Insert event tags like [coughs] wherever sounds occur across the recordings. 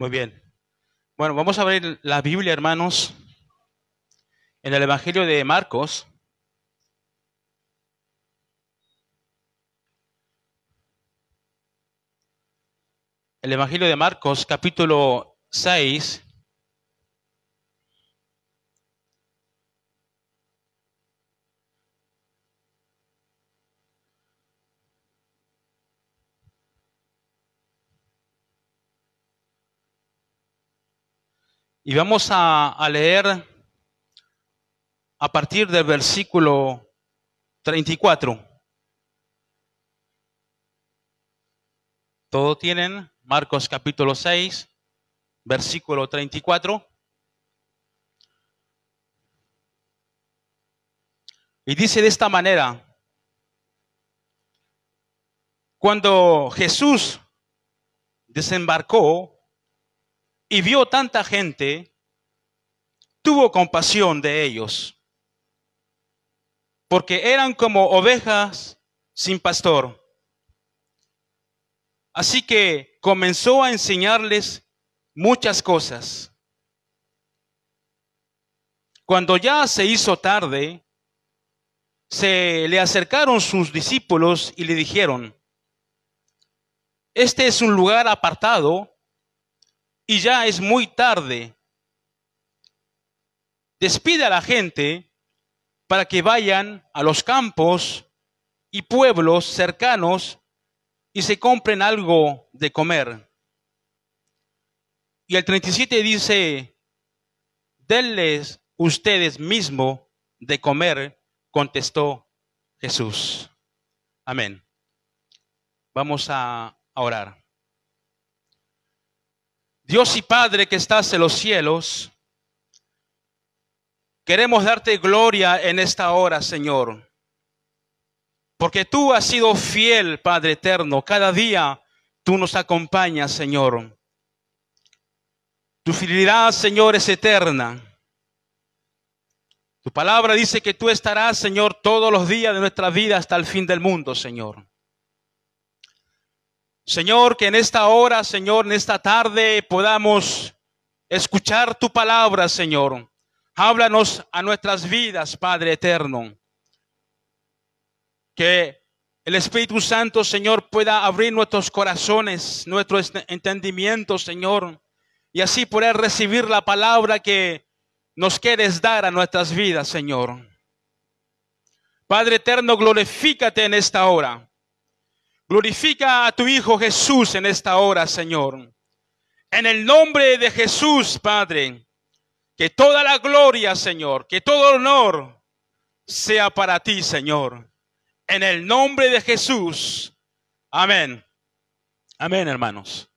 Muy bien. Bueno, vamos a abrir la Biblia, hermanos, en el Evangelio de Marcos. El Evangelio de Marcos, capítulo 6, Y vamos a, leer a partir del versículo 34. Todo tienen Marcos capítulo 6, versículo 34. Y dice de esta manera, cuando Jesús desembarcó y vio tanta gente, tuvo compasión de ellos, porque eran como ovejas sin pastor. Así que comenzó a enseñarles muchas cosas. Cuando ya se hizo tarde, se le acercaron sus discípulos y le dijeron, este es un lugar apartado y ya es muy tarde. Despide a la gente para que vayan a los campos y pueblos cercanos y se compren algo de comer. Y el 37 dice, denles ustedes mismo de comer, contestó Jesús. Amén. Vamos a orar. Dios y Padre que estás en los cielos, queremos darte gloria en esta hora, Señor. Porque tú has sido fiel, Padre eterno. Cada día tú nos acompañas, Señor. Tu fidelidad, Señor, es eterna. Tu palabra dice que tú estarás, Señor, todos los días de nuestra vida hasta el fin del mundo, Señor. Señor, que en esta hora, Señor, en esta tarde podamos escuchar tu palabra, Señor. Háblanos a nuestras vidas, Padre eterno. Que el Espíritu Santo, Señor, pueda abrir nuestros corazones, nuestro entendimiento, Señor, y así poder recibir la palabra que nos quieres dar a nuestras vidas, Señor. Padre eterno, glorifícate en esta hora. Glorifica a tu Hijo Jesús en esta hora, Señor. En el nombre de Jesús, Padre, que toda la gloria, Señor, que todo honor sea para ti, Señor. En el nombre de Jesús. Amén. Amén, hermanos.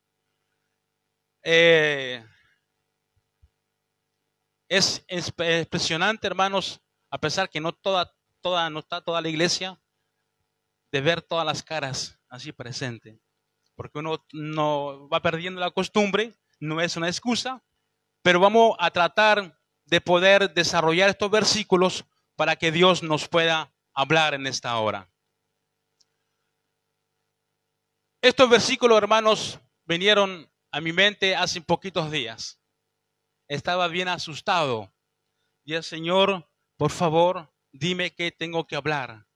Eh, es impresionante, hermanos, a pesar que no toda, toda, no está toda la iglesia, de ver todas las caras así presente. Porque uno no va perdiendo la costumbre, no es una excusa, pero vamos a tratar de poder desarrollar estos versículos para que Dios nos pueda hablar en esta hora. Estos versículos, hermanos, vinieron a mi mente hace poquitos días. Estaba bien asustado. Y el Señor, por favor, dime qué tengo que hablar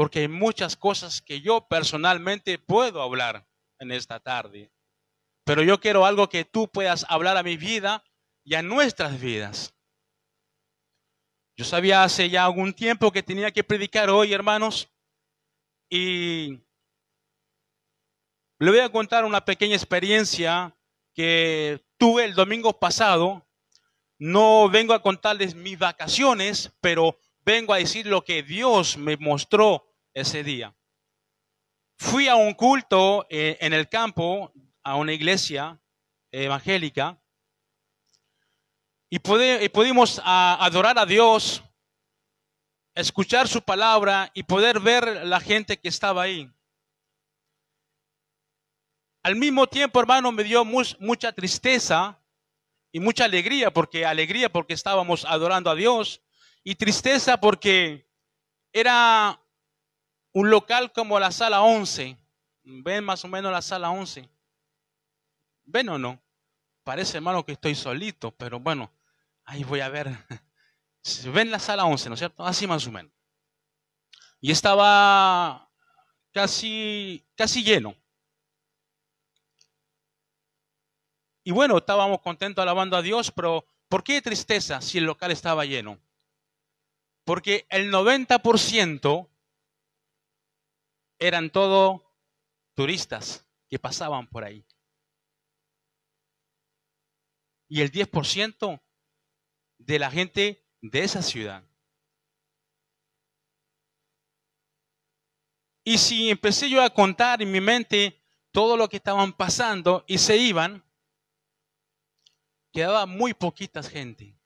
porque hay muchas cosas que yo personalmente puedo hablar en esta tarde. Pero yo quiero algo que tú puedas hablar a mi vida y a nuestras vidas. Yo sabía hace ya algún tiempo que tenía que predicar hoy, hermanos, y le voy a contar una pequeña experiencia que tuve el domingo pasado. No vengo a contarles mis vacaciones, pero vengo a decir lo que Dios me mostró ese día. Fui a un culto eh, en el campo, a una iglesia evangélica, y, pude, y pudimos adorar a Dios, escuchar su palabra y poder ver la gente que estaba ahí. Al mismo tiempo, hermano, me dio mucha tristeza y mucha alegría, porque alegría porque estábamos adorando a Dios y tristeza porque era un local como la sala 11, ven más o menos la sala 11, ven o no, parece malo que estoy solito, pero bueno, ahí voy a ver, [laughs] ven la sala 11, ¿no es cierto? Así más o menos. Y estaba casi, casi lleno. Y bueno, estábamos contentos alabando a Dios, pero ¿por qué tristeza si el local estaba lleno? Porque el 90% eran todo turistas que pasaban por ahí. Y el 10% de la gente de esa ciudad. Y si empecé yo a contar en mi mente todo lo que estaban pasando y se iban, quedaba muy poquita gente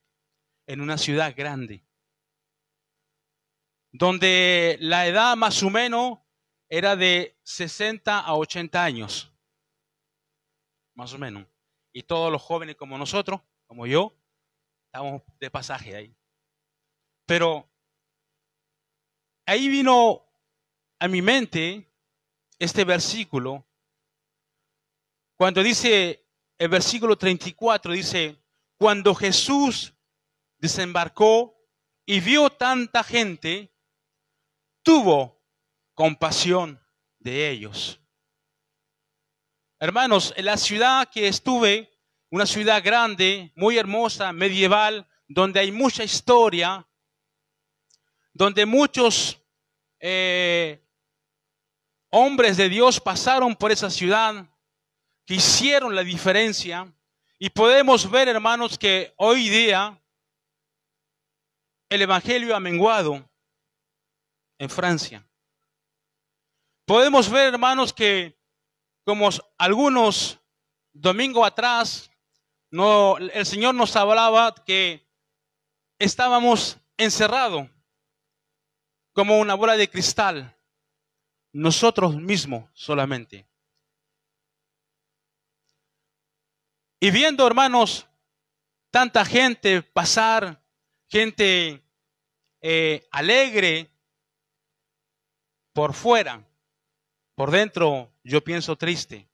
en una ciudad grande, donde la edad más o menos era de 60 a 80 años, más o menos. Y todos los jóvenes como nosotros, como yo, estamos de pasaje ahí. Pero ahí vino a mi mente este versículo, cuando dice el versículo 34, dice, cuando Jesús desembarcó y vio tanta gente, tuvo compasión de ellos. Hermanos, en la ciudad que estuve, una ciudad grande, muy hermosa, medieval, donde hay mucha historia, donde muchos eh, hombres de Dios pasaron por esa ciudad, que hicieron la diferencia, y podemos ver, hermanos, que hoy día el Evangelio ha menguado en Francia. Podemos ver, hermanos, que como algunos domingo atrás, no, el Señor nos hablaba que estábamos encerrados como una bola de cristal, nosotros mismos solamente. Y viendo, hermanos, tanta gente pasar, gente eh, alegre por fuera, por dentro yo pienso triste.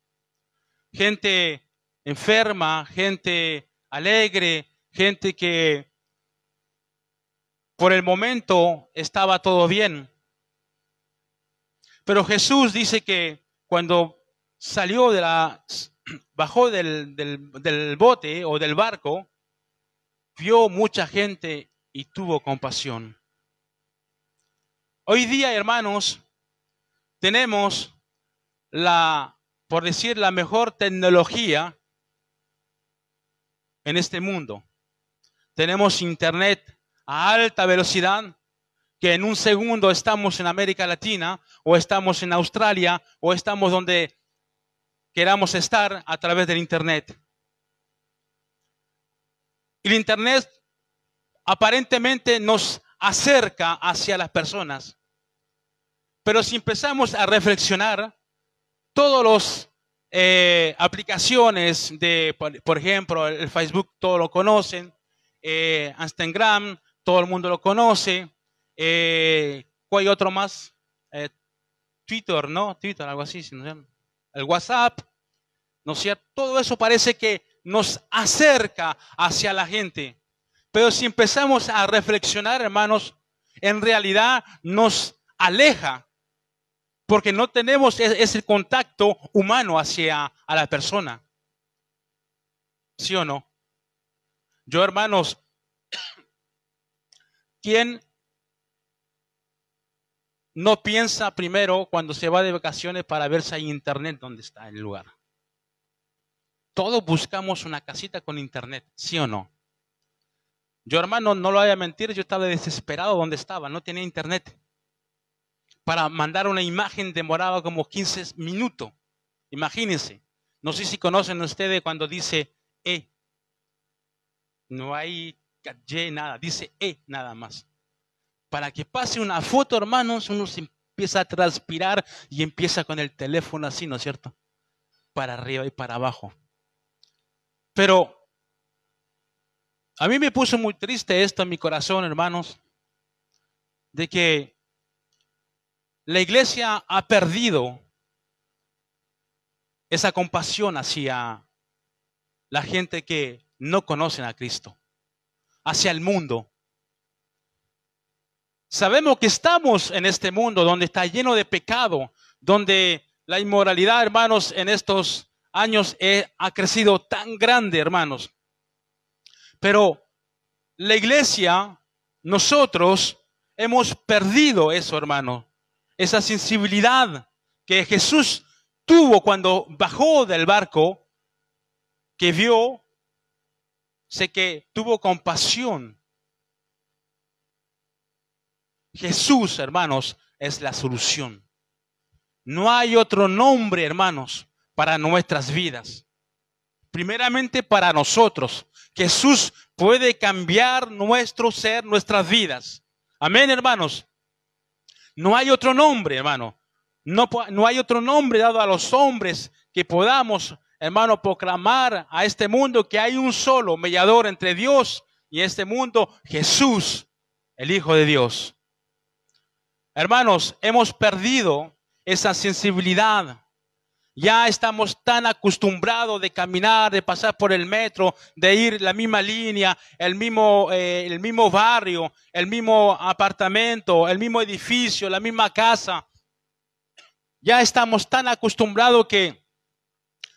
Gente enferma, gente alegre, gente que por el momento estaba todo bien. Pero Jesús dice que cuando salió de la, [clears throat] bajó del, del, del bote o del barco, vio mucha gente y tuvo compasión. Hoy día, hermanos, tenemos la, por decir, la mejor tecnología en este mundo. Tenemos internet a alta velocidad, que en un segundo estamos en América Latina o estamos en Australia o estamos donde queramos estar a través del internet. El internet aparentemente nos acerca hacia las personas. Pero si empezamos a reflexionar, todas las eh, aplicaciones de, por, ejemplo, el Facebook, todos lo conocen, eh, Instagram, todo el mundo lo conoce, eh, ¿cuál otro más? Twitter, ¿no? Twitter, algo así, ¿no? el WhatsApp, ¿no es cierto? Todo eso parece que nos acerca hacia la gente. Pero si empezamos a reflexionar, hermanos, en realidad nos aleja porque no tenemos e-, ese contacto humano hacia a la persona. ¿Sí o no? Yo, hermanos, [coughs] ¿quién no piensa primero cuando se va de vacaciones para ver si hay internet donde está el lugar? Todos buscamos una casita con internet, ¿sí o no? Yo, hermano, no lo voy a mentir, yo estaba desesperado donde estaba, no tenía internet para mandar una imagen demoraba como 15 minutos. Imagínense. No sé si conocen ustedes cuando dice E. No hay Y nada, dice E nada más. Para que pase una foto, hermanos, uno se empieza a transpirar y empieza con el teléfono así, ¿no es cierto? Para arriba y para abajo. Pero a mí me puso muy triste esto en mi corazón, hermanos, de que la iglesia ha perdido esa compasión hacia la gente que no conocen a Cristo, hacia el mundo. Sabemos que estamos en este mundo donde está lleno de pecado, donde la inmoralidad, hermanos, en estos años ha crecido tan grande, hermanos. Pero la iglesia, nosotros, hemos perdido eso, hermano esa sensibilidad que Jesús tuvo cuando bajó del barco, que vio, sé que tuvo compasión. Jesús, hermanos, es la solución. No hay otro nombre, hermanos, para nuestras vidas. Primeramente para nosotros. Jesús puede cambiar nuestro ser, nuestras vidas. Amén, hermanos. No hay otro nombre, hermano. No, no hay otro nombre dado a los hombres que podamos, hermano, proclamar a este mundo que hay un solo mediador entre Dios y este mundo, Jesús, el Hijo de Dios. Hermanos, hemos perdido esa sensibilidad ya estamos tan acostumbrados de caminar, de pasar por el metro, de ir la misma línea, el mismo, eh, el mismo barrio, el mismo apartamento, el mismo edificio, la misma casa. Ya estamos tan acostumbrados que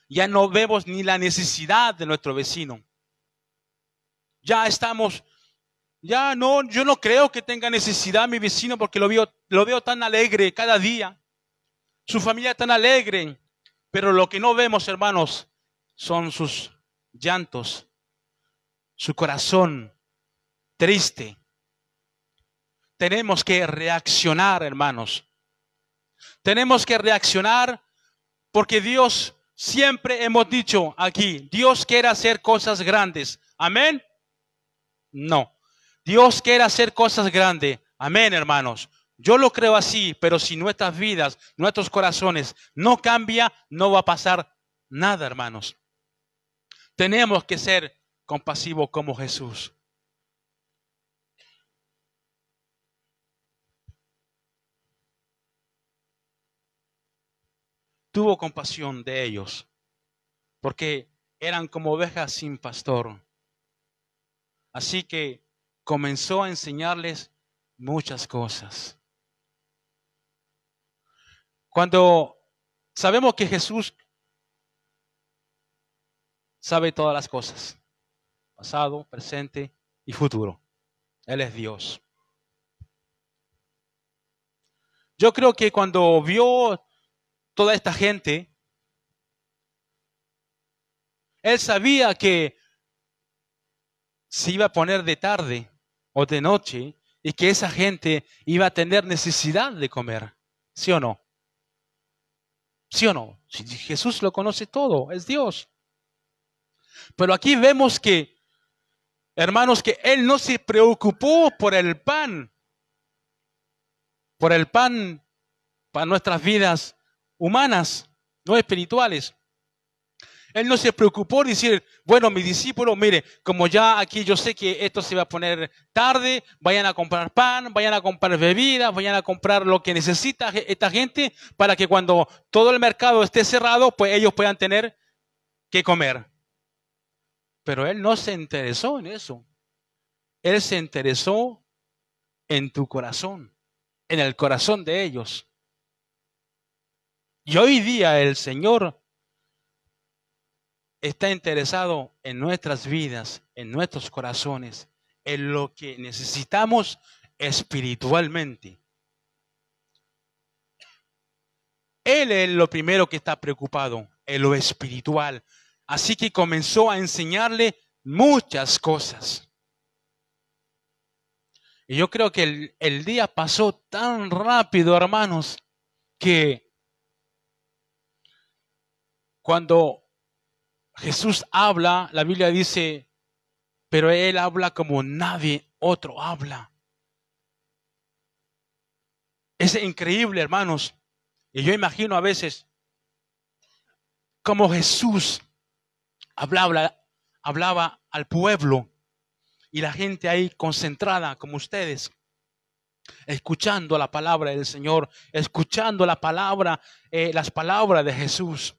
ya no vemos ni la necesidad de nuestro vecino. Ya estamos, ya no, yo no creo que tenga necesidad mi vecino porque lo veo, lo veo tan alegre cada día. Su familia tan alegre. Pero lo que no vemos, hermanos, son sus llantos, su corazón triste. Tenemos que reaccionar, hermanos. Tenemos que reaccionar porque Dios, siempre hemos dicho aquí, Dios quiere hacer cosas grandes. Amén. No. Dios quiere hacer cosas grandes. Amén, hermanos. Yo lo creo así, pero si nuestras vidas, nuestros corazones no cambia, no va a pasar nada, hermanos. Tenemos que ser compasivos como Jesús. Tuvo compasión de ellos, porque eran como ovejas sin pastor. Así que comenzó a enseñarles muchas cosas. Cuando sabemos que Jesús sabe todas las cosas, pasado, presente y futuro. Él es Dios. Yo creo que cuando vio toda esta gente, él sabía que se iba a poner de tarde o de noche y que esa gente iba a tener necesidad de comer, ¿sí o no? ¿Sí o no? Jesús lo conoce todo, es Dios. Pero aquí vemos que, hermanos, que Él no se preocupó por el pan, por el pan para nuestras vidas humanas, no espirituales. Él no se preocupó en decir, bueno, mis discípulos, mire, como ya aquí yo sé que esto se va a poner tarde, vayan a comprar pan, vayan a comprar bebidas, vayan a comprar lo que necesita esta gente para que cuando todo el mercado esté cerrado, pues ellos puedan tener que comer. Pero él no se interesó en eso. Él se interesó en tu corazón, en el corazón de ellos. Y hoy día el Señor está interesado en nuestras vidas, en nuestros corazones, en lo que necesitamos espiritualmente. Él es lo primero que está preocupado, en lo espiritual. Así que comenzó a enseñarle muchas cosas. Y yo creo que el, el día pasó tan rápido, hermanos, que cuando Jesús habla, la Biblia dice, pero Él habla como nadie otro habla. Es increíble, hermanos. Y yo imagino a veces cómo Jesús hablaba, hablaba al pueblo y la gente ahí concentrada como ustedes, escuchando la palabra del Señor, escuchando la palabra, eh, las palabras de Jesús.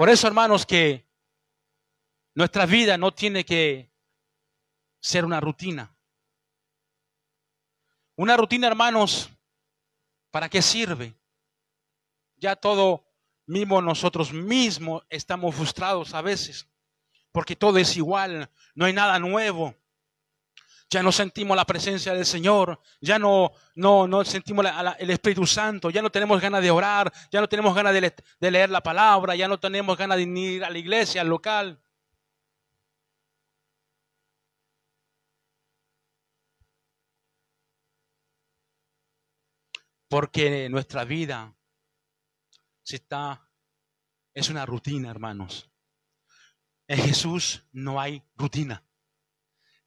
Por eso, hermanos, que nuestra vida no tiene que ser una rutina. Una rutina, hermanos, ¿para qué sirve? Ya todo mismo nosotros mismos estamos frustrados a veces, porque todo es igual, no hay nada nuevo ya no sentimos la presencia del Señor, ya no, no, no sentimos el Espíritu Santo, ya no tenemos ganas de orar, ya no tenemos ganas de, leer la palabra, ya no tenemos ganas de ir a la iglesia, al local. Porque nuestra vida está, es una rutina, hermanos. En Jesús no hay rutina.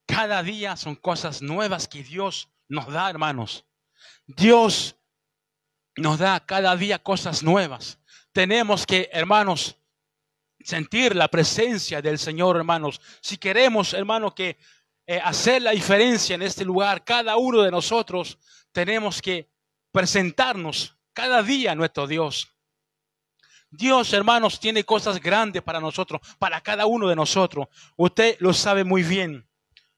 Cada día son cosas nuevas que Dios nos da, hermanos. Dios nos da cada día cosas nuevas. Tenemos que, hermanos, sentir la presencia del Señor, hermanos. Si queremos, hermanos, que eh, hacer la diferencia en este lugar, cada uno de nosotros tenemos que presentarnos cada día a nuestro Dios. Dios, hermanos, tiene cosas grandes para nosotros, para cada uno de nosotros. Usted lo sabe muy bien.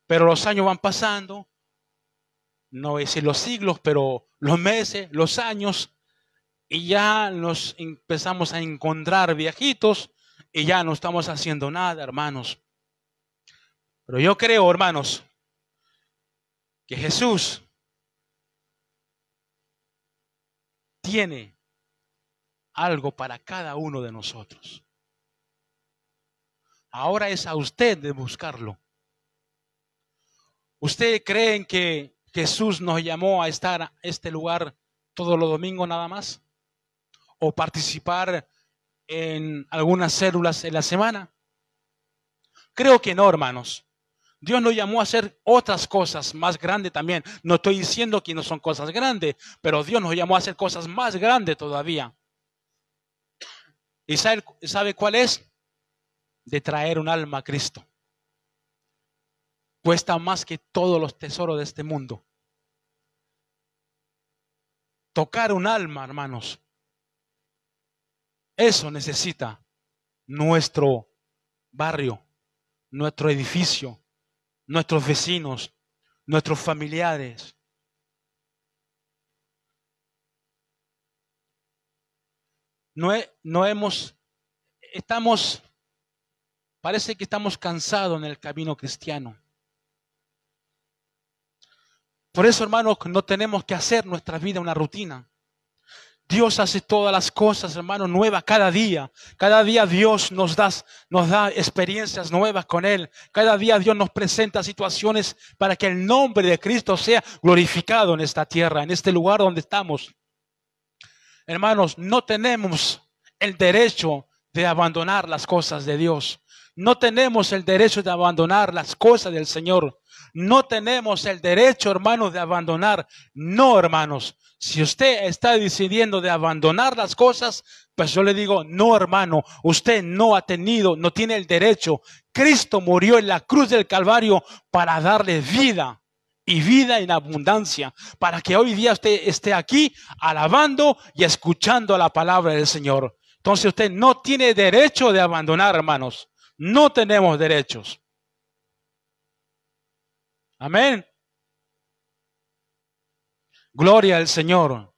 Pero los años van pasando, no es en los siglos, pero los meses, los años, y ya nos empezamos a encontrar viejitos y ya no estamos haciendo nada, hermanos. Pero yo creo, hermanos, que Jesús tiene algo para cada uno de nosotros. Ahora es a usted de buscarlo. ¿Ustedes creen que Jesús nos llamó a estar en este lugar todos los domingos nada más? ¿O participar en algunas células en la semana? Creo que no, hermanos. Dios nos llamó a hacer otras cosas más grandes también. No estoy diciendo que no son cosas grandes, pero Dios nos llamó a hacer cosas más grandes todavía. ¿Y sabe cuál es? De traer un alma a Cristo. Cuesta más que todos los tesoros de este mundo. Tocar un alma, hermanos. Eso necesita nuestro barrio, nuestro edificio, nuestros vecinos, nuestros familiares. No, no, hemos, estamos, parece que estamos cansados en el camino cristiano. Por eso, hermanos, no tenemos que hacer nuestra vida una rutina. Dios hace todas las cosas, hermanos, nuevas cada día. Cada día Dios nos da, nos da experiencias nuevas con Él. Cada día Dios nos presenta situaciones para que el nombre de Cristo sea glorificado en esta tierra, en este lugar donde estamos. Hermanos, no tenemos el derecho de abandonar las cosas de Dios. No tenemos el derecho de abandonar las cosas del Señor. No tenemos el derecho, hermanos, de abandonar. No, hermanos. Si usted está decidiendo de abandonar las cosas, pues yo le digo, no, hermano, usted no ha tenido, no tiene el derecho. Cristo murió en la cruz del Calvario para darle vida y vida en abundancia, para que hoy día usted esté aquí alabando y escuchando la palabra del Señor. Entonces usted no tiene derecho de abandonar, hermanos. No tenemos derechos. Amén. Gloria al Señor.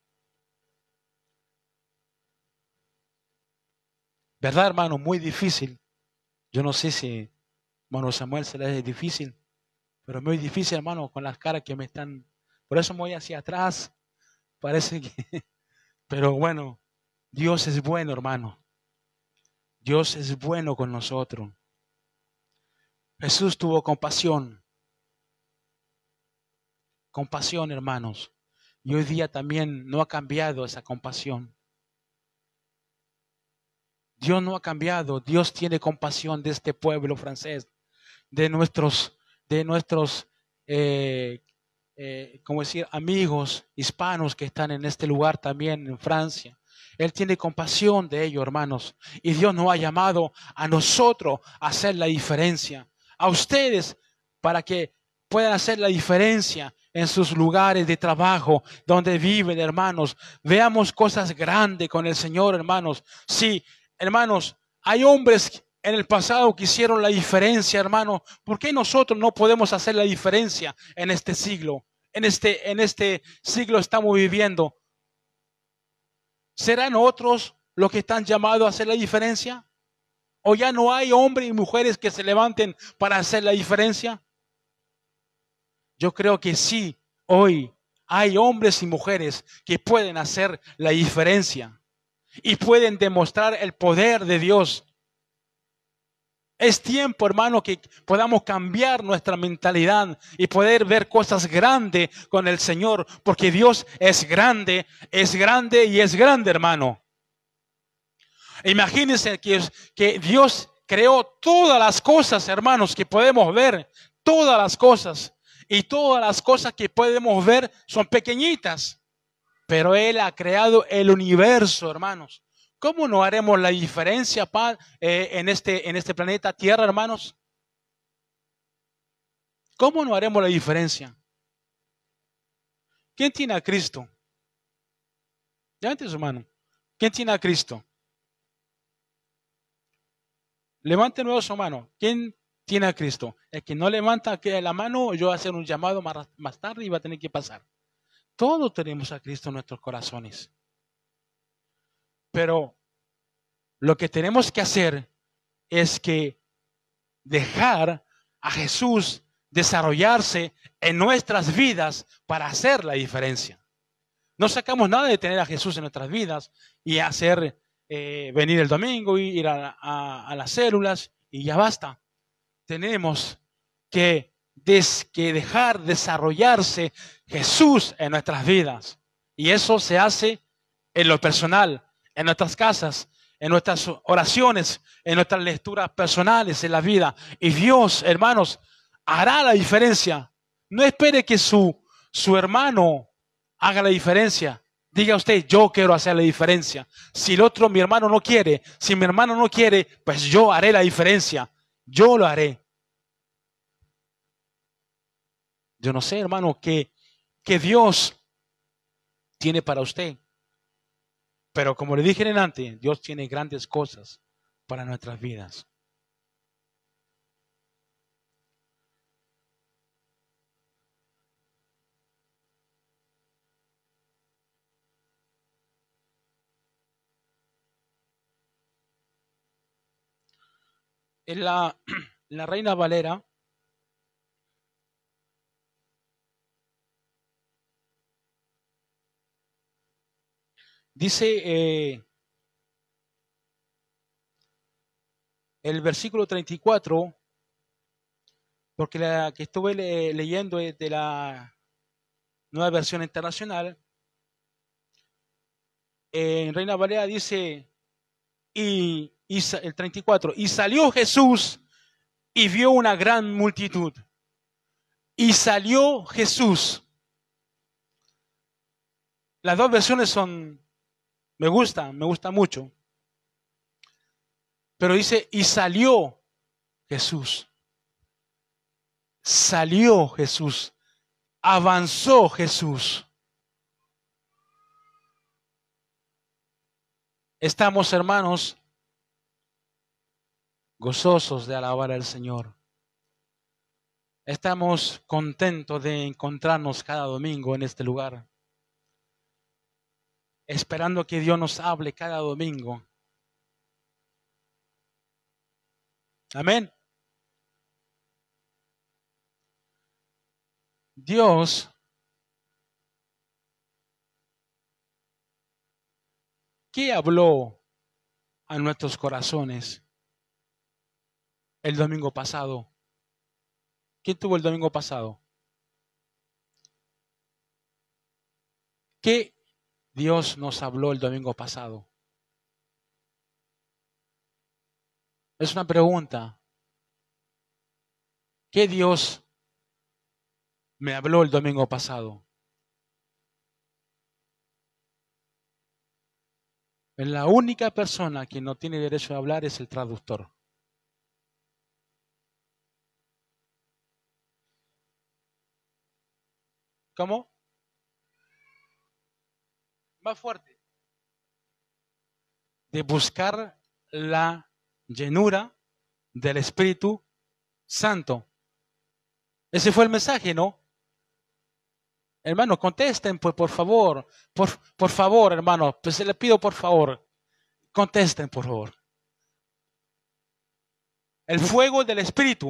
¿Verdad, hermano? Muy difícil. Yo no sé si, hermano Samuel, se le hace difícil, pero muy difícil, hermano, con las caras que me están. Por eso me voy hacia atrás. Parece que. [laughs] Pero bueno, Dios es bueno, hermano. Dios es bueno con nosotros. Jesús tuvo compasión. Compasión, hermanos. Y hoy día también no ha cambiado esa compasión. Dios no ha cambiado. Dios tiene compasión de este pueblo francés, de nuestros, de nuestros, eh, eh, como decir, amigos hispanos que están en este lugar también, en Francia, él tiene compasión de ellos, hermanos. Y Dios nos ha llamado a nosotros a hacer la diferencia. A ustedes para que puedan hacer la diferencia en sus lugares de trabajo, donde viven, hermanos. Veamos cosas grandes con el Señor, hermanos. Sí, hermanos, hay hombres en el pasado que hicieron la diferencia, hermano. ¿Por qué nosotros no podemos hacer la diferencia en este siglo? En este, en este siglo estamos viviendo. ¿Serán otros los que están llamados a hacer la diferencia? ¿O ya no hay hombres y mujeres que se levanten para hacer la diferencia? Yo creo que sí, hoy hay hombres y mujeres que pueden hacer la diferencia y pueden demostrar el poder de Dios es tiempo, hermano, que podamos cambiar nuestra mentalidad y poder ver cosas grandes con el Señor, porque Dios es grande, es grande y es grande, hermano. Imagínense que, que Dios creó todas las cosas, hermanos, que podemos ver, todas las cosas. Y todas las cosas que podemos ver son pequeñitas, pero Él ha creado el universo, hermanos. ¿Cómo no haremos la diferencia eh, en, este, en este planeta Tierra, hermanos? ¿Cómo no haremos la diferencia? ¿Quién tiene a Cristo? Levante su mano. ¿Quién tiene a Cristo? Levante nuevo su mano. ¿Quién tiene a Cristo? El que no levanta la mano, yo voy a hacer un llamado más tarde y va a tener que pasar. Todos tenemos a Cristo en nuestros corazones. Pero lo que tenemos que hacer es que dejar a Jesús desarrollarse en nuestras vidas para hacer la diferencia. No sacamos nada de tener a Jesús en nuestras vidas y hacer eh, venir el domingo, y ir a, las células y ya basta. Tenemos que, que dejar desarrollarse Jesús en nuestras vidas. Y eso se hace en lo personal, en nuestras casas, en nuestras oraciones, en nuestras lecturas personales, en la vida. Y Dios, hermanos, hará la diferencia. No espere que su, su hermano haga la diferencia. Diga usted, yo quiero hacer la diferencia. Si el otro, mi hermano, no quiere, si mi hermano no quiere, pues yo haré la diferencia. Yo lo haré. Yo no sé, hermano, qué que Dios tiene para usted. Pero como le dije en antes, Dios tiene grandes cosas para nuestras vidas. en la [clears throat] Reina Valera Dice eh, el versículo 34, porque la que estuve leyendo es de la nueva versión internacional, en Reina Valera dice, y, y, el 34, y salió Jesús y vio una gran multitud. Y salió Jesús. Las dos versiones son me gusta, me gusta mucho. Pero dice, y salió Jesús. Salió Jesús. Avanzó Jesús. Estamos, hermanos, gozosos de alabar al Señor. Estamos contentos de encontrarnos cada domingo en este lugar esperando que Dios nos hable cada domingo. Amén. Dios ¿Qué habló a nuestros corazones el domingo pasado? ¿Quién tuvo el domingo pasado? ¿Qué Dios nos habló el domingo pasado? Es una pregunta. ¿Qué Dios me habló el domingo pasado? La única persona que no tiene derecho a hablar es el traductor. ¿Cómo? fuerte, de buscar la llenura del Espíritu Santo. Ese fue el mensaje, ¿no? Hermano, contesten, pues, por favor. Por, por favor, hermano. Pues le pido, por favor. Contesten, por favor. El fuego del Espíritu.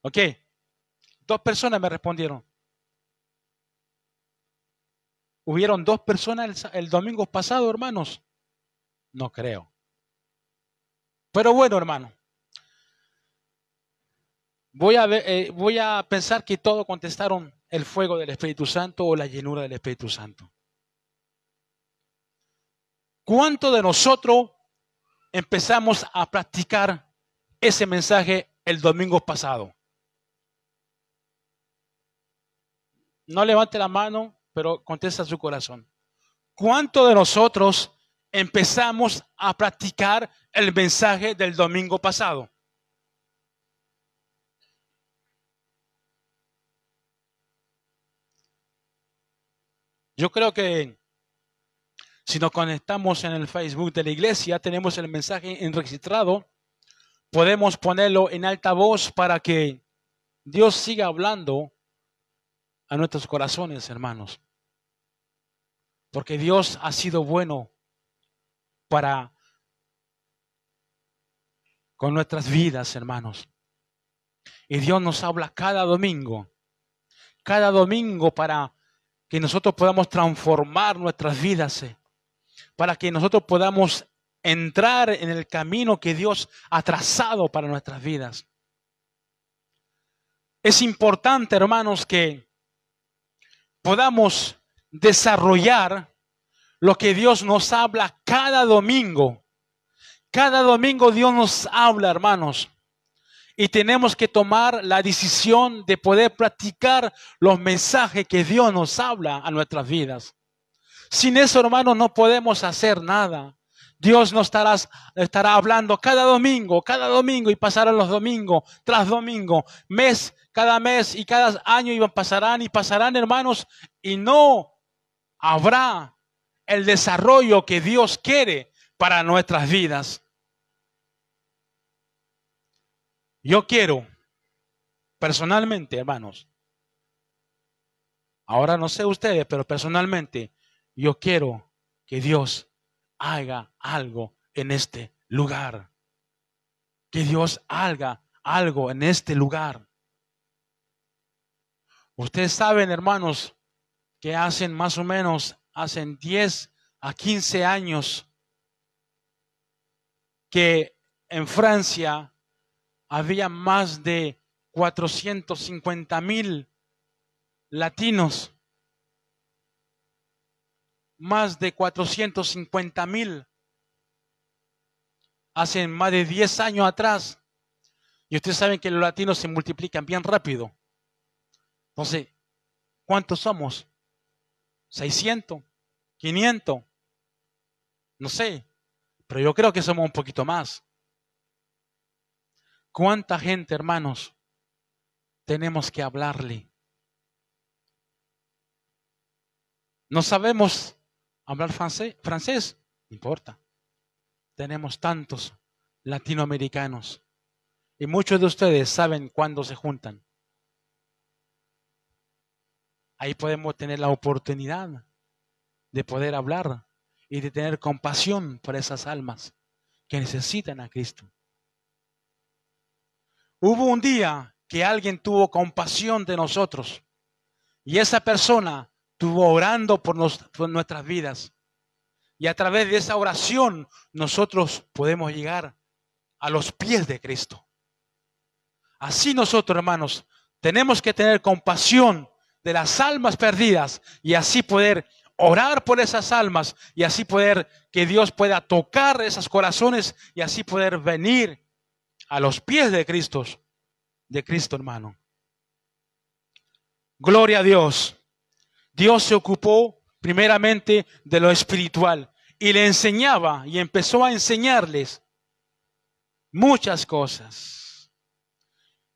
Ok. Dos personas me respondieron. Hubieron dos personas el, domingo pasado, hermanos. No creo. Pero bueno, hermano. Voy a, eh, pensar que todos contestaron el fuego del Espíritu Santo o la llenura del Espíritu Santo. ¿Cuánto de nosotros empezamos a practicar ese mensaje el domingo pasado? No levante la mano pero contesta su corazón. ¿Cuánto de nosotros empezamos a practicar el mensaje del domingo pasado? Yo creo que si nos conectamos en el Facebook de la iglesia, tenemos el mensaje registrado, podemos ponerlo en alta voz para que Dios siga hablando a nuestros corazones, hermanos. Porque Dios ha sido bueno para con nuestras vidas, hermanos. Y Dios nos habla cada domingo, cada domingo para que nosotros podamos transformar nuestras vidas, eh, para que nosotros podamos entrar en el camino que Dios ha trazado para nuestras vidas. Es importante, hermanos, que podamos desarrollar lo que Dios nos habla cada domingo. Cada domingo Dios nos habla, hermanos. Y tenemos que tomar la decisión de poder practicar los mensajes que Dios nos habla a nuestras vidas. Sin eso, hermanos, no podemos hacer nada. Dios nos estará, hablando cada domingo, cada domingo y pasarán los domingos, tras domingo, mes, cada mes y cada año y pasarán y pasarán, hermanos, y no habrá el desarrollo que Dios quiere para nuestras vidas. Yo quiero, personalmente, hermanos, ahora no sé ustedes, pero personalmente, yo quiero que Dios haga algo en este lugar. Que Dios haga algo en este lugar. Ustedes saben, hermanos, que hacen más o menos, hacen 10 a 15 años que en Francia había más de 450 mil latinos más de 450 mil hace más de 10 años atrás. Y ustedes saben que los latinos se multiplican bien rápido. Entonces, ¿cuántos somos? 600, 500, no sé, pero yo creo que somos un poquito más. ¿Cuánta gente, hermanos, tenemos que hablarle? No sabemos hablar francés, francés, importa. Tenemos tantos latinoamericanos y muchos de ustedes saben cuándo se juntan. Ahí podemos tener la oportunidad de poder hablar y de tener compasión por esas almas que necesitan a Cristo. Hubo un día que alguien tuvo compasión de nosotros y esa persona estuvo orando por, nuestras vidas. Y a través de esa oración nosotros podemos llegar a los pies de Cristo. Así nosotros, hermanos, tenemos que tener compasión de las almas perdidas y así poder orar por esas almas y así poder que Dios pueda tocar esos corazones y así poder venir a los pies de Cristo, de Cristo hermano. Gloria a Dios. Dios se ocupó primeramente de lo espiritual y le enseñaba y empezó a enseñarles muchas cosas.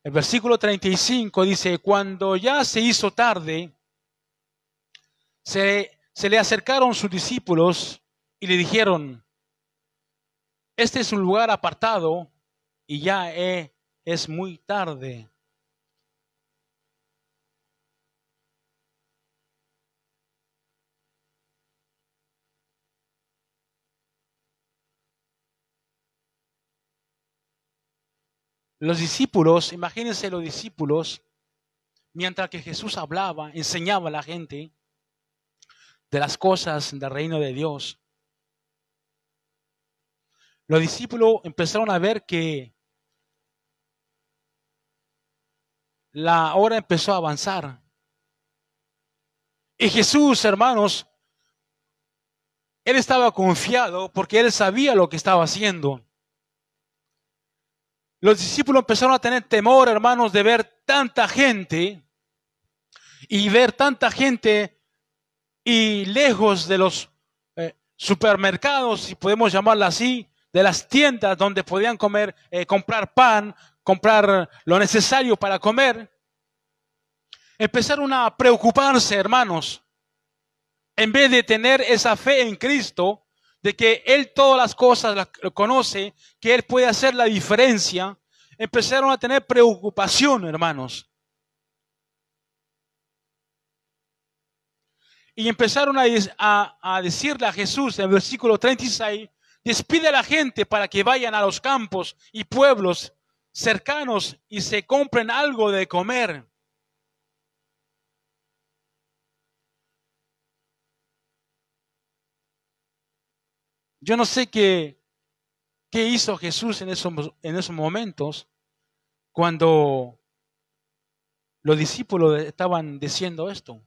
El versículo 35 dice, cuando ya se hizo tarde, se, le acercaron sus discípulos y le dijeron, este es un lugar apartado y ya es muy tarde. Los discípulos, imagínense los discípulos, mientras que Jesús hablaba, enseñaba a la gente de las cosas del reino de Dios. Los discípulos empezaron a ver que la hora empezó a avanzar. Y Jesús, hermanos, él estaba confiado porque él sabía lo que estaba haciendo. Los discípulos empezaron a tener temor, hermanos, de ver tanta gente y ver tanta gente y lejos de los eh, supermercados, si podemos llamarla así, de las tiendas donde podían comer, eh, comprar pan, comprar lo necesario para comer. Empezaron a preocuparse, hermanos. En vez de tener esa fe en Cristo, de que Él todas las cosas conoce, que Él puede hacer la diferencia, empezaron a tener preocupación, hermanos. Y empezaron a, a decirle a Jesús en el versículo 36, despide a la gente para que vayan a los campos y pueblos cercanos y se compren algo de comer. Yo no sé qué, qué hizo Jesús en esos, en esos momentos cuando los discípulos estaban diciendo esto.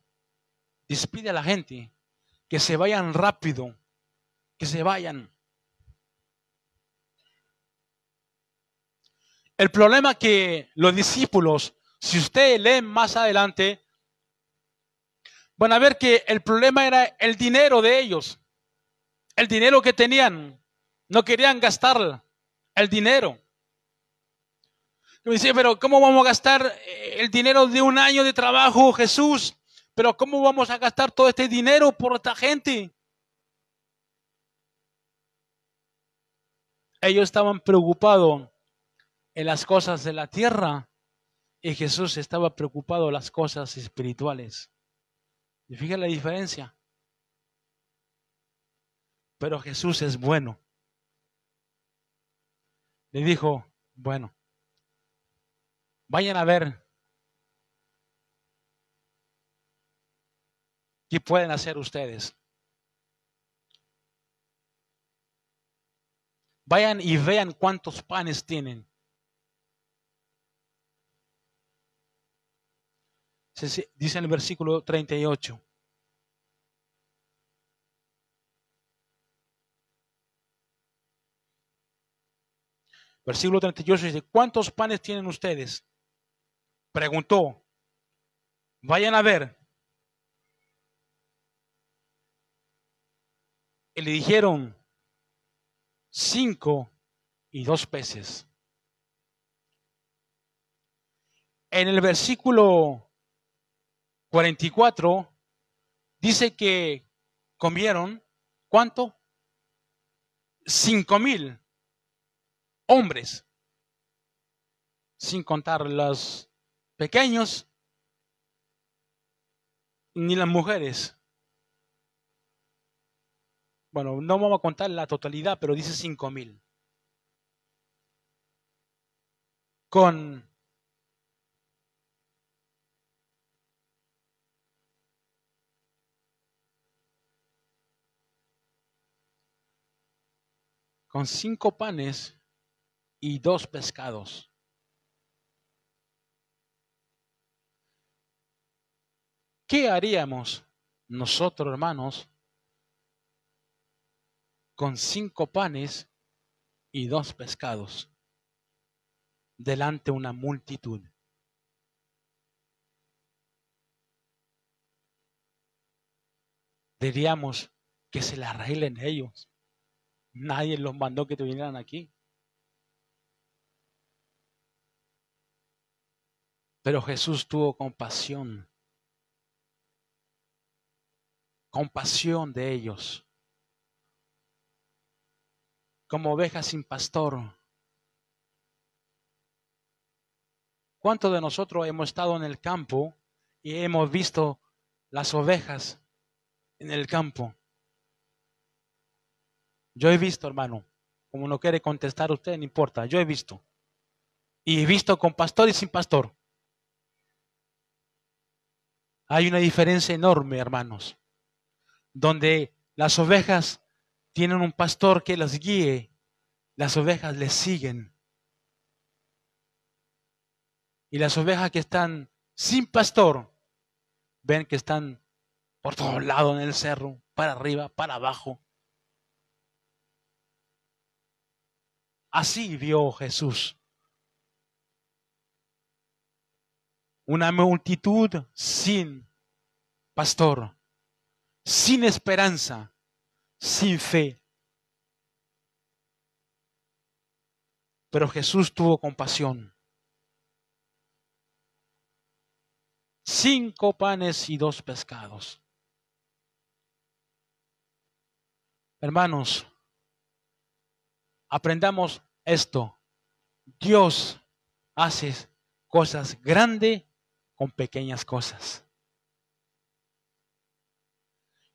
Despide a la gente, que se vayan rápido, que se vayan. El problema que los discípulos, si usted lee más adelante, van a ver que el problema era el dinero de ellos. El dinero que tenían, no querían gastar el dinero. Me dice, pero ¿cómo vamos a gastar eh, el dinero de un año de trabajo, Jesús? Pero ¿cómo vamos a gastar todo este dinero por esta gente? Ellos estaban preocupados en las cosas de la tierra y Jesús estaba preocupado en las cosas espirituales. Y fíjate la diferencia. Pero Jesús es bueno. Le dijo, bueno, vayan a ver qué pueden hacer ustedes. Vayan y vean cuántos panes tienen. Dice en el versículo 38. Versículo 38 dice, ¿cuántos panes tienen ustedes? Preguntó, vayan a ver. Y le dijeron, cinco y dos peces. En el versículo 44 dice que comieron, ¿cuánto? Cinco mil hombres, sin contar los pequeños ni las mujeres. Bueno, no vamos a contar la totalidad, pero dice cinco mil. Con con cinco panes y dos pescados. ¿Qué haríamos nosotros, hermanos, con cinco panes y dos pescados delante una multitud? Diríamos que se la arreglen ellos. Nadie los mandó que te vinieran aquí. Pero Jesús tuvo compasión. Compasión de ellos. Como ovejas sin pastor. ¿Cuántos de nosotros hemos estado en el campo y hemos visto las ovejas en el campo? Yo he visto, hermano, como no quiere contestar usted, no importa, yo he visto. Y he visto con pastor y sin pastor. Hay una diferencia enorme, hermanos, donde las ovejas tienen un pastor que las guíe, las ovejas les siguen. Y las ovejas que están sin pastor ven que están por todos lados en el cerro, para arriba, para abajo. Así vio Jesús una multitud sin pastor, sin esperanza, sin fe. Pero Jesús tuvo compasión. Cinco panes y dos pescados. Hermanos, aprendamos esto. Dios hace cosas grandes con pequeñas cosas.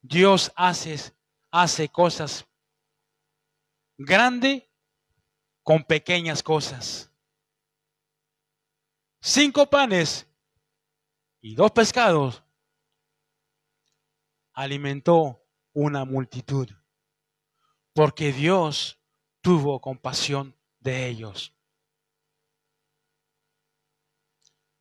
Dios hace, hace cosas grande con pequeñas cosas. Cinco panes y dos pescados alimentó una multitud, porque Dios tuvo compasión de ellos.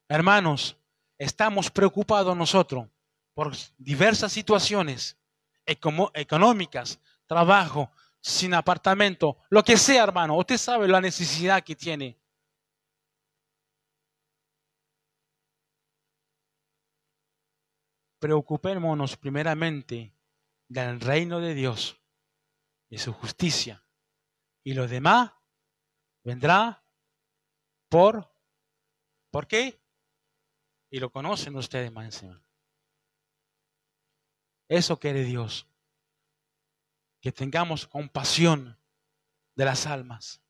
Hermanos, estamos preocupados nosotros por diversas situaciones económicas, trabajo, sin apartamento, lo que sea, hermano. Usted sabe la necesidad que tiene. Preocupémonos primeramente del reino de Dios y su justicia. Y lo demás vendrá por... ¿Por qué? Y lo conocen ustedes más encima. Eso quiere Dios. Que tengamos compasión de las almas.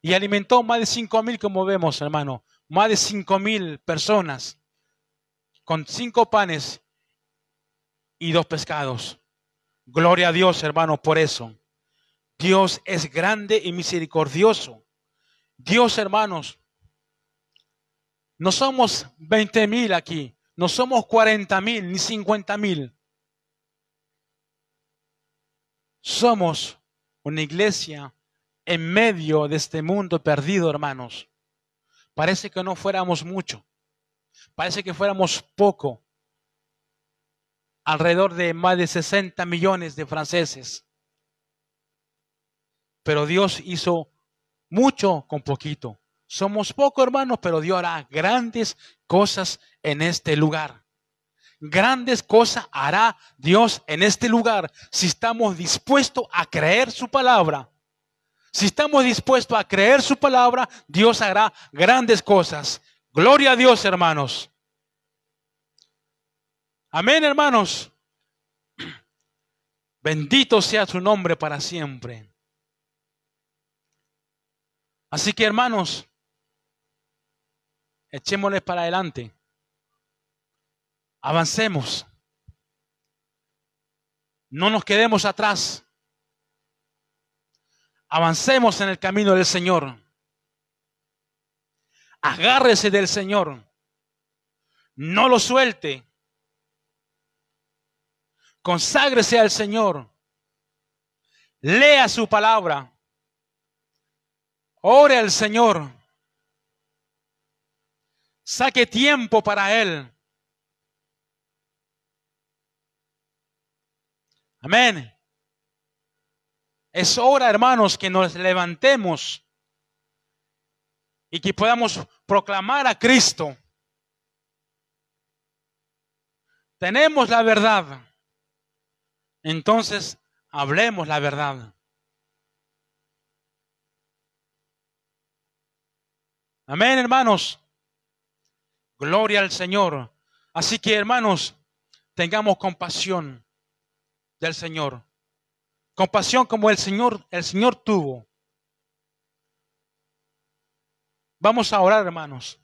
Y alimentó más de cinco mil, como vemos, hermano, más de cinco mil personas con cinco panes y dos pescados. Gloria a Dios, hermano, por eso. Dios es grande y misericordioso. Dios, hermanos, no somos veinte mil aquí, no somos 40 mil ni 50 mil. Somos una iglesia en medio de este mundo perdido, hermanos. Parece que no fuéramos mucho, parece que fuéramos poco. Alrededor de más de 60 millones de franceses. Pero Dios hizo mucho con poquito. Somos pocos hermanos, pero Dios hará grandes cosas en este lugar. Grandes cosas hará Dios en este lugar si estamos dispuestos a creer su palabra. Si estamos dispuestos a creer su palabra, Dios hará grandes cosas. Gloria a Dios, hermanos. Amén, hermanos. [clears throat] Bendito sea su nombre para siempre. Así que, hermanos, Echémosles para adelante. Avancemos. No nos quedemos atrás. Avancemos en el camino del Señor. Agárrese del Señor. No lo suelte. Conságrese al Señor. Lea su palabra. Ore al Señor. Saque tiempo para Él. Amén. Es hora, hermanos, que nos levantemos y que podamos proclamar a Cristo. Tenemos la verdad. Entonces, hablemos la verdad. Amén, hermanos. Gloria al Señor. Así que hermanos, tengamos compasión del Señor. Compasión como el Señor, el Señor tuvo. Vamos a orar, hermanos.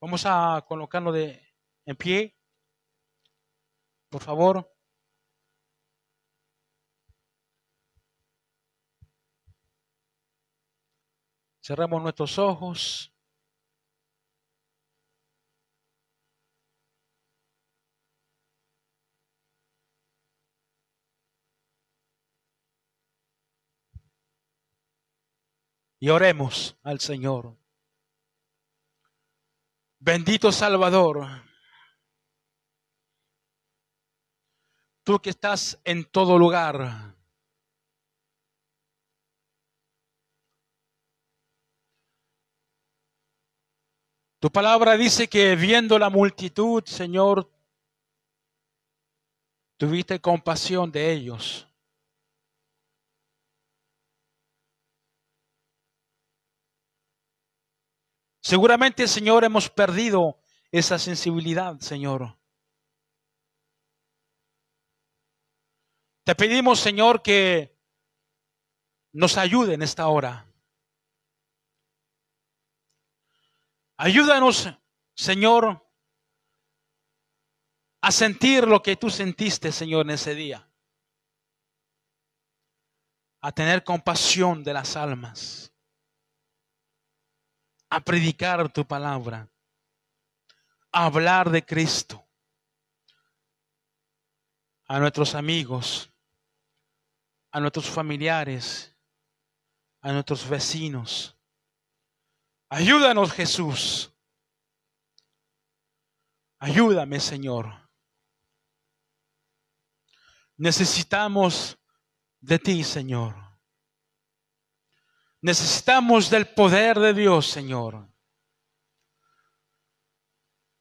Vamos a colocarlo de, en pie. Por favor. Cerramos nuestros ojos. Y oremos al Señor. Bendito Salvador, tú que estás en todo lugar Tu palabra dice que viendo la multitud, Señor, tuviste compasión de ellos. Seguramente, Señor, hemos perdido esa sensibilidad, Señor. Te pedimos, Señor, que nos ayude en esta hora. Ayúdanos, Señor, a sentir lo que tú sentiste, Señor, en ese día. A tener compasión de las almas. A predicar tu palabra. A hablar de Cristo. A nuestros amigos. A nuestros familiares. A nuestros vecinos Ayúdanos, Jesús. Ayúdame, Señor. Necesitamos de ti, Señor. Necesitamos del poder de Dios, Señor.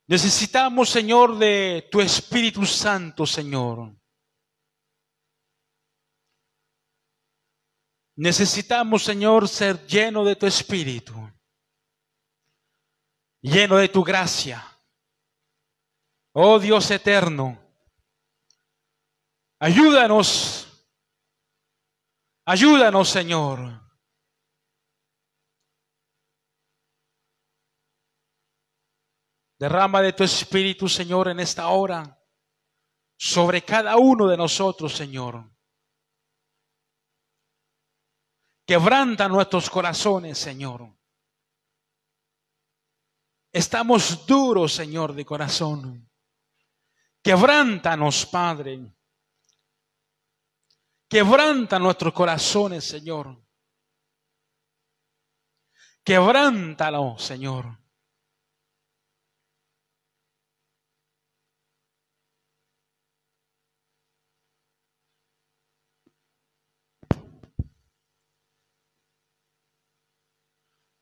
Necesitamos, Señor, de tu Espíritu Santo, Señor. Necesitamos, Señor, ser lleno de tu Espíritu lleno de tu gracia. Oh Dios eterno, ayúdanos, ayúdanos Señor. Derrama de tu Espíritu, Señor, en esta hora, sobre cada uno de nosotros, Señor. Quebranta nuestros corazones, Señor. Estamos duros, Señor, de corazón. Quebrántanos, Padre. Quebranta nuestros corazones, Señor. Quebrántalo, Señor.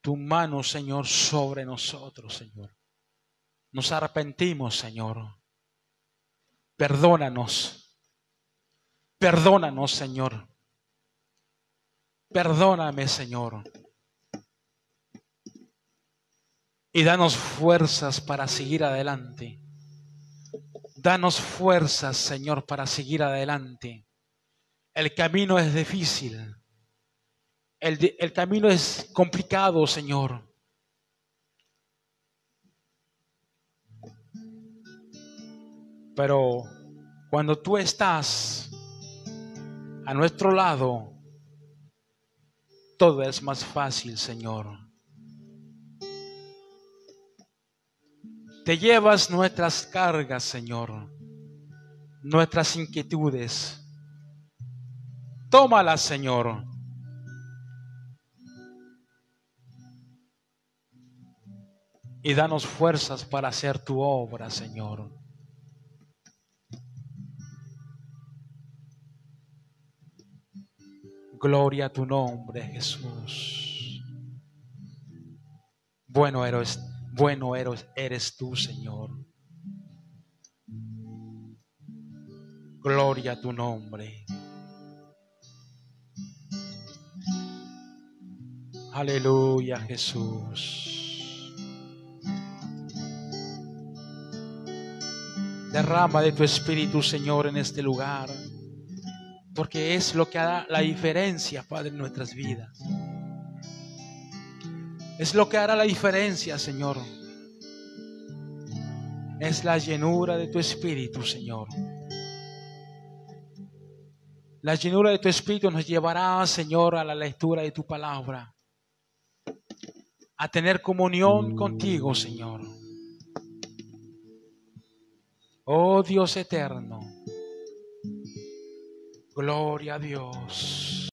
tu mano, Señor, sobre nosotros, Señor. Nos arrepentimos, Señor. Perdónanos. Perdónanos, Señor. Perdóname, Señor. Y danos fuerzas para seguir adelante. Danos fuerzas, Señor, para seguir adelante. El camino es difícil. El, camino es complicado, Señor. Pero cuando tú estás a nuestro lado, todo es más fácil, Señor. Te llevas nuestras cargas, Señor, nuestras inquietudes. Tómalas, Señor. y danos fuerzas para hacer tu obra, Señor. Gloria a tu nombre, Jesús. Bueno eres, bueno eres, eres tú, Señor. Gloria a tu nombre. Aleluya, Jesús. Derrama de tu Espíritu, Señor, en este lugar. Porque es lo que hará la diferencia, Padre, en nuestras vidas. Es lo que hará la diferencia, Señor. Es la llenura de tu Espíritu, Señor. La llenura de tu Espíritu nos llevará, Señor, a la lectura de tu palabra. A tener comunión contigo, Señor Oh Dios eterno, gloria a Dios.